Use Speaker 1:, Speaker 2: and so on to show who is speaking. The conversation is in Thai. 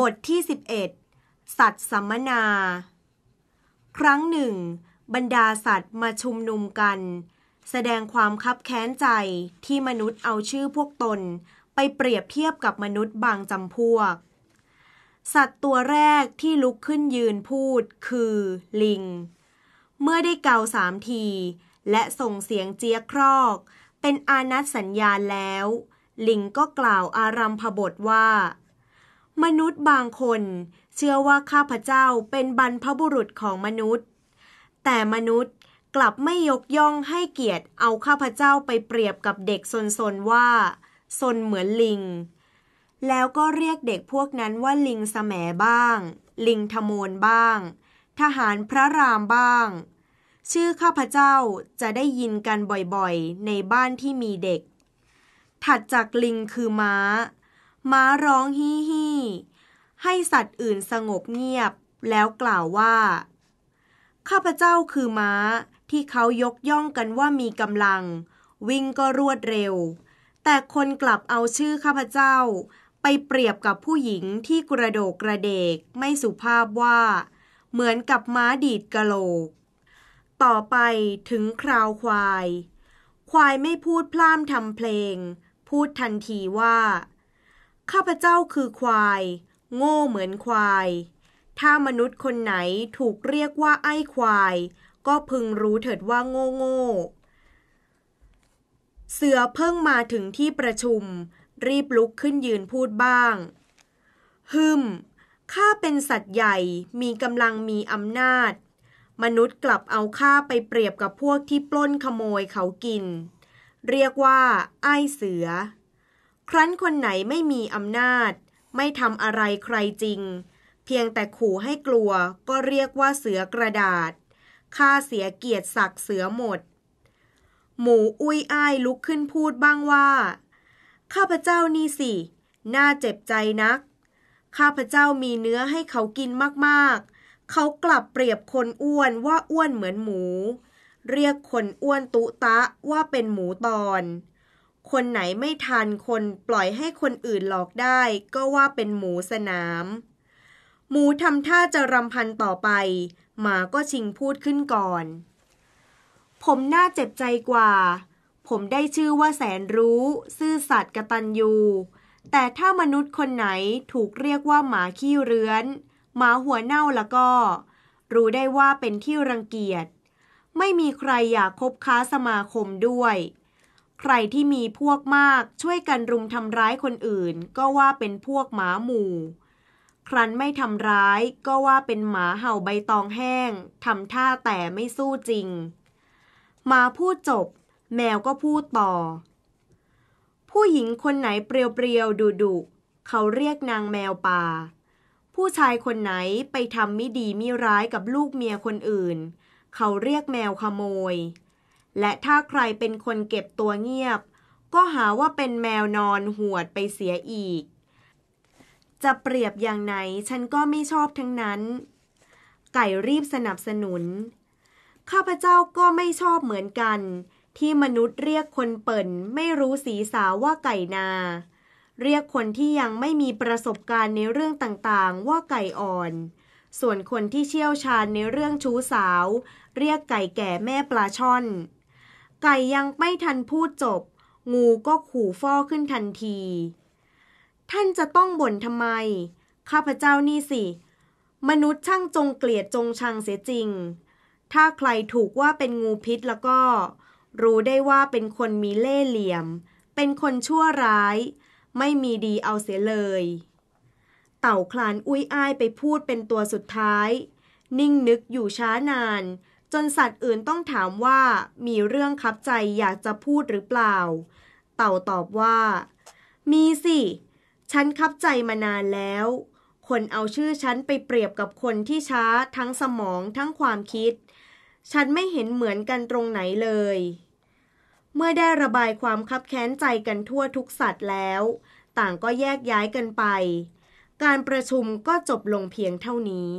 Speaker 1: บทที่11 สัตว์สัมมนา ครั้งหนึ่ง บรรดาสัตว์มาชุมนุมกัน แสดงความคับแค้นใจที่มนุษย์เอาชื่อพวกตนไปเปรียบเทียบกับมนุษย์บางจำพวก สัตว์ตัวแรกที่ลุกขึ้นยืนพูดคือ ลิง เมื่อได้เกาสามที และส่งเสียงเจี๊ยครอก เป็นอานัตสัญญาณแล้ว ลิงก็กล่าวอารัมพบทว่ามนุษย์บางคนเชื่อว่าข้าพเจ้าเป็นบรรพบุรุษของมนุษย์ แต่มนุษย์กลับไม่ยกย่องให้เกียรติเอาข้าพเจ้าไปเปรียบกับเด็กซนๆว่าซนเหมือนลิง แล้วก็เรียกเด็กพวกนั้นว่าลิงสมบ้าง ลิงทมูลบ้าง ทหารพระรามบ้าง ชื่อข้าพเจ้าจะได้ยินกันบ่อยๆในบ้านที่มีเด็ก ถัดจากลิงคือม้าม้าร้องฮี้ฮี้ให้สัตว์อื่นสงบเงียบ แล้วกล่าวว่า ข้าพเจ้าคือม้า ที่เขายกย่องกันว่ามีกำลัง วิ่งก็รวดเร็ว แต่คนกลับเอาชื่อข้าพเจ้าไปเปรียบกับผู้หญิงที่กระโดกกระเดกไม่สุภาพว่า เหมือนกับม้าดีดกะโหลก ต่อไปถึงคราวควาย ควายไม่พูดพร่ำทำเพลง พูดทันทีว่าข้าพเจ้าคือควาย โง่เหมือนควาย ถ้ามนุษย์คนไหนถูกเรียกว่าไอ้ควาย ก็พึงรู้เถิดว่าโง่โง่เสือเพิ่งมาถึงที่ประชุม รีบลุกขึ้นยืนพูดบ้างหึมข้าเป็นสัตว์ใหญ่มีกำลังมีอำนาจ มนุษย์กลับเอาข้าไปเปรียบกับพวกที่ปล้นขโมยเขากิน เรียกว่า ไอ้เสือครั้นคนไหนไม่มีอำนาจ ไม่ทำอะไรใครจริง เพียงแต่ขู่ให้กลัวก็เรียกว่าเสือกระดาษค่าเสียเกียรติศักดิ์เสือหมด หมูอุ้ยอ้ายลุกขึ้นพูดบ้างว่า ข้าพเจ้านี่สิน่าเจ็บใจนักข้าพเจ้ามีเนื้อให้เขากินมากๆ เขากลับเปรียบคนอ้วนว่าอ้วนเหมือนหมู เรียกคนอ้วนตุตะว่าเป็นหมูตอนคนไหนไม่ทัน คนปล่อยให้คนอื่นหลอกได้ก็ว่าเป็นหมูสนาม หมูทำท่าจะรำพันต่อไป หมาก็ชิงพูดขึ้นก่อน ผมน่าเจ็บใจกว่า ผมได้ชื่อว่าแสนรู้ซื่อสัตย์กตัญญู แต่ถ้ามนุษย์คนไหนถูกเรียกว่าหมาขี้เรื้อน หมาหัวเน่าแล้วก็ รู้ได้ว่าเป็นที่รังเกียจ ไม่มีใครอยากคบค้าสมาคมด้วยใครที่มีพวกมากช่วยกันรุมทำร้ายคนอื่น ก็ว่าเป็นพวกหมาหมู่ ครั้นไม่ทำร้ายก็ว่าเป็นหมาเห่าใบตองแห้งทำท่าแต่ไม่สู้จริง มาพูดจบแมวก็พูดต่อ ผู้หญิงคนไหนเปรียวๆดุดุ เขาเรียกนางแมวป่า ผู้ชายคนไหนไปทำมิดีมิร้ายกับลูกเมียคนอื่น เขาเรียกแมวขโมยและถ้าใครเป็นคนเก็บตัวเงียบ ก็หาว่าเป็นแมวนอนหวดไปเสียอีก จะเปรียบอย่างไหนฉันก็ไม่ชอบทั้งนั้น ไก่รีบสนับสนุน ข้าพเจ้าก็ไม่ชอบเหมือนกัน ที่มนุษย์เรียกคนเปิ่น ไม่รู้สีสาว่าไก่นา เรียกคนที่ยังไม่มีประสบการณ์ในเรื่องต่าง ๆ ว่าไก่อ่อน ส่วนคนที่เชี่ยวชาญในเรื่องชู้สาว เรียกไก่แก่แม่ปลาช่อนไก่ยังไม่ทันพูดจบ งูก็ขู่ฟอขึ้นทันที ท่านจะต้องบ่นทำไม ข้าพเจ้านี่สิ มนุษย์ช่างจงเกลียดจงชังเสียจริง ถ้าใครถูกว่าเป็นงูพิษแล้วก็ รู้ได้ว่าเป็นคนมีเล่ห์เหลี่ยม เป็นคนชั่วร้าย ไม่มีดีเอาเสียเลย เต่าคลานอุ้ยอ้ายไปพูดเป็นตัวสุดท้าย นิ่งนึกอยู่ช้านานจนสัตว์อื่นต้องถามว่ามีเรื่องคับใจอยากจะพูดหรือเปล่า เต่าตอบว่า มีสิ ฉันคับใจมานานแล้ว คนเอาชื่อฉันไปเปรียบกับคนที่ช้าทั้งสมองทั้งความคิด ฉันไม่เห็นเหมือนกันตรงไหนเลย เมื่อได้ระบายความคับแค้นใจกันทั่วทุกสัตว์แล้ว ต่างก็แยกย้ายกันไป การประชุมก็จบลงเพียงเท่านี้